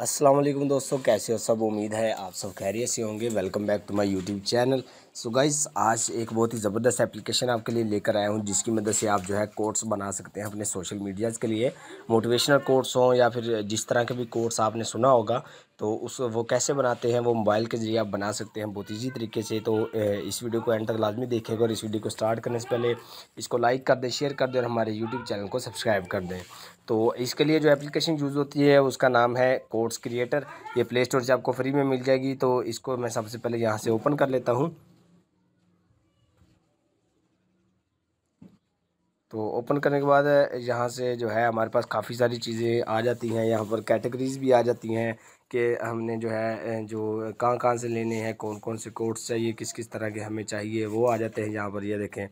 अस्सलाम वालेकुम दोस्तों कैसे हो सब उम्मीद है आप सब खैरियत से होंगे welcome back to my YouTube channel so guys आज एक बहुत ही ज़बरदस्त एप्लीकेशन आपके लिए लेकर आया हूँ जिसकी मदद से आप जो है कोर्स बना सकते हैं अपने सोशल मीडियाज़ के लिए मोटिवेशनल कोर्स हों या फिर जिस तरह के भी कोर्स आपने सुना होगा तो उस वो कैसे बनाते हैं वो मोबाइल के जरिए आप बना सकते हैं बहुत ईजी तरीके से तो इस वीडियो को एंड तक लाजमी देखेगा और इस वीडियो को स्टार्ट करने से पहले इसको लाइक कर दें शेयर कर दें और हमारे यूट्यूब चैनल को सब्सक्राइब कर दें तो इसके लिए जो एप्लीकेशन यूज़ होती है उसका नाम है कोर्स क्रिएटर ये प्ले स्टोर से आपको फ्री में मिल जाएगी तो इसको मैं सबसे पहले यहाँ से ओपन कर लेता हूँ तो ओपन करने के बाद यहाँ से जो है हमारे पास काफ़ी सारी चीज़ें आ जाती हैं यहाँ पर कैटेगरीज़ भी आ जाती हैं कि हमने जो है जो कहाँ कहाँ से लेने हैं कौन कौन से कोर्ट्स चाहिए किस किस तरह के हमें चाहिए वो आ जाते हैं यहाँ पर ये यह देखें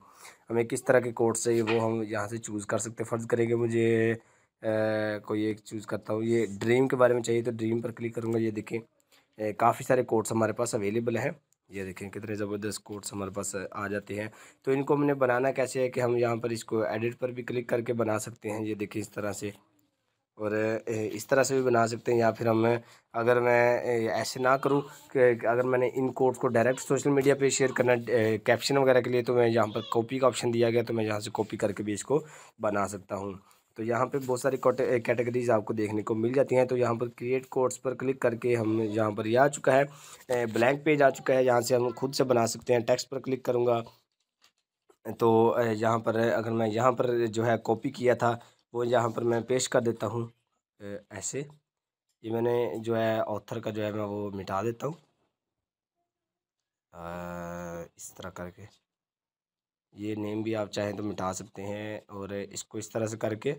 हमें किस तरह के कोर्ट्स चाहिए वो हम यहाँ से चूज़ कर सकते हैं फ़र्ज़ करेंगे मुझे कोई एक चूज़ करता हूँ ये ड्रीम के बारे में चाहिए तो ड्रीम पर क्लिक करूँगा ये देखें काफ़ी सारे कोर्ट्स हमारे पास अवेलेबल हैं ये देखें कितने ज़बरदस्त कोर्ट्स हमारे पास आ जाते हैं तो इनको हमने बनाना कैसे है कि हम यहाँ पर इसको एडिट पर भी क्लिक करके बना सकते हैं ये देखें इस तरह से और इस तरह से भी बना सकते हैं या फिर हम अगर मैं ऐसे ना करूं कि अगर मैंने इन कोड को डायरेक्ट सोशल मीडिया पे शेयर करना कैप्शन वगैरह के लिए तो मैं यहाँ पर कॉपी का ऑप्शन दिया गया तो मैं यहाँ से कॉपी करके भी इसको बना सकता हूँ तो यहाँ पे बहुत सारी कैटेगरीज आपको देखने को मिल जाती हैं तो यहाँ पर क्रिएट कोड्स पर क्लिक करके हम यहाँ पर ये आ चुका है ब्लैंक पेज आ चुका है यहाँ से हम खुद से बना सकते हैं टेक्स्ट पर क्लिक करूँगा तो यहाँ पर अगर मैं यहाँ पर जो है कॉपी किया था वो यहाँ पर मैं पेश कर देता हूँ ऐसे ये मैंने जो है ऑथर का जो है मैं वो मिटा देता हूँ इस तरह करके ये नेम भी आप चाहें तो मिटा सकते हैं और इसको इस तरह से करके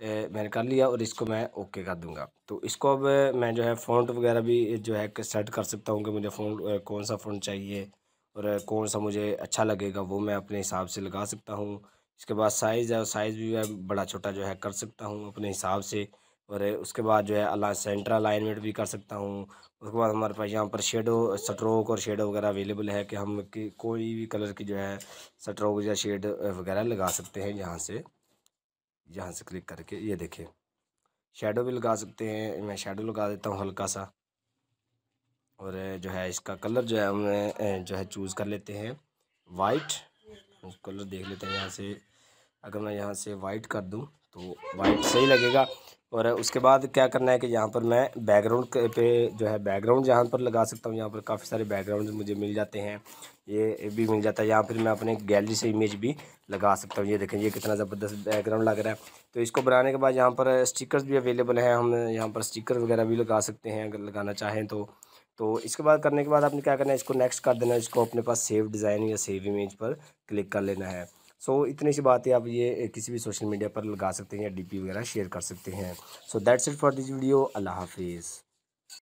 ए, मैंने कर लिया और इसको मैं ओके कर दूंगा तो इसको अब मैं जो है फ़ॉन्ट वगैरह भी जो है सेट कर सकता हूँ कि मुझे फ़ोन कौन सा फ़ोन चाहिए और कौन सा मुझे अच्छा लगेगा वो मैं अपने हिसाब से लगा सकता हूँ उसके बाद साइज़ है और साइज़ भी मैं बड़ा छोटा जो है कर सकता हूँ अपने हिसाब से और उसके बाद जो है अला सेंटर अलाइनमेंट भी कर सकता हूँ उसके बाद हमारे पास यहाँ पर शेडो स्ट्रोक और शेडो वगैरह अवेलेबल है कि हम कि कोई भी कलर की जो है स्ट्रोक या शेड वगैरह लगा सकते हैं यहाँ से यहाँ से क्लिक करके ये देखें शेडो भी लगा सकते हैं मैं शेडो लगा देता हूँ हल्का सा और जो है इसका कलर जो है हमें जो है चूज़ कर लेते हैं वाइट तो कलर देख लेते हैं यहाँ से अगर मैं यहाँ से वाइट कर दूँ तो वाइट सही लगेगा और उसके बाद क्या करना है कि यहाँ पर मैं बैकग्राउंड पे जो है बैकग्राउंड यहाँ पर लगा सकता हूँ यहाँ पर काफ़ी सारे बैकग्राउंड मुझे मिल जाते हैं ये भी मिल जाता है यहाँ पर मैं अपने गैलरी से इमेज भी लगा सकता हूँ ये देखें ये कितना ज़बरदस्त बैकग्राउंड लग रहा है तो इसको बनाने के बाद यहाँ पर स्टिकर्स भी अवेलेबल हैं हम यहाँ पर स्टिकर वगैरह भी लगा सकते हैं अगर लगाना चाहें तो तो इसके बाद करने के बाद आपने क्या करना है इसको नेक्स्ट कर देना है इसको अपने पास सेव डिज़ाइन या सेव इमेज पर क्लिक कर लेना है सो so, इतनी सी बात है आप ये किसी भी सोशल मीडिया पर लगा सकते हैं या डीपी वगैरह शेयर कर सकते हैं so that's it for this video अल्लाह हाफिज़